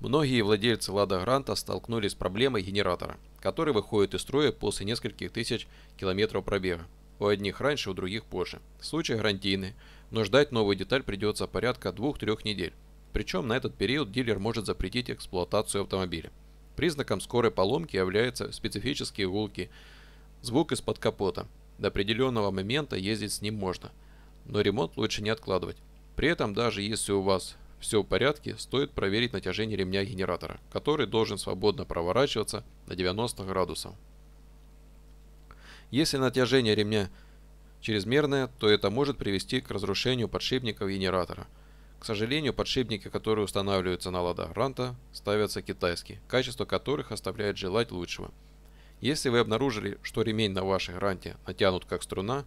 Многие владельцы Лада Гранта столкнулись с проблемой генератора, который выходит из строя после нескольких тысяч километров пробега. У одних раньше, у других позже. Случай гарантийный, но ждать новую деталь придется порядка 2-3 недель. Причем на этот период дилер может запретить эксплуатацию автомобиля. Признаком скорой поломки являются специфические гулки, звук из-под капота. До определенного момента ездить с ним можно, но ремонт лучше не откладывать. При этом даже если у вас все в порядке, стоит проверить натяжение ремня генератора, который должен свободно проворачиваться на 90 градусов. Если натяжение ремня чрезмерное, то это может привести к разрушению подшипников генератора. К сожалению, подшипники, которые устанавливаются на ладах гранта ставятся китайские, качество которых оставляет желать лучшего. Если вы обнаружили, что ремень на вашей гранте натянут как струна,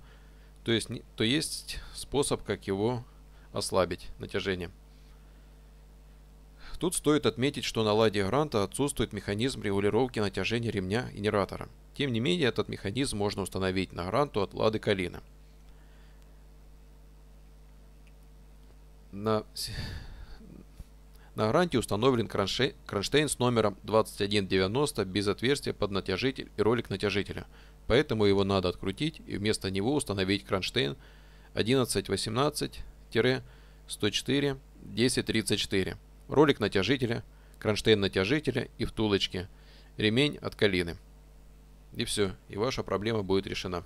то есть, то есть способ, как его ослабить натяжением. Тут стоит отметить, что на ладе Гранта отсутствует механизм регулировки натяжения ремня генератора. Тем не менее, этот механизм можно установить на Гранту от лады Калина. На, на Гранте установлен кронштейн с номером 2190 без отверстия под натяжитель и ролик натяжителя. Поэтому его надо открутить и вместо него установить кронштейн 1118-104-1034 ролик натяжителя, кронштейн натяжителя и втулочки, ремень от калины. И все, и ваша проблема будет решена.